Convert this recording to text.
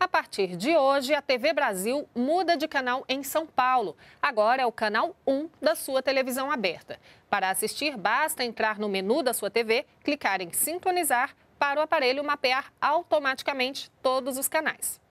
A partir de hoje, a TV Brasil muda de canal em São Paulo. Agora é o canal 1 da sua televisão aberta. Para assistir, basta entrar no menu da sua TV, clicar em Sintonizar para o aparelho mapear automaticamente todos os canais.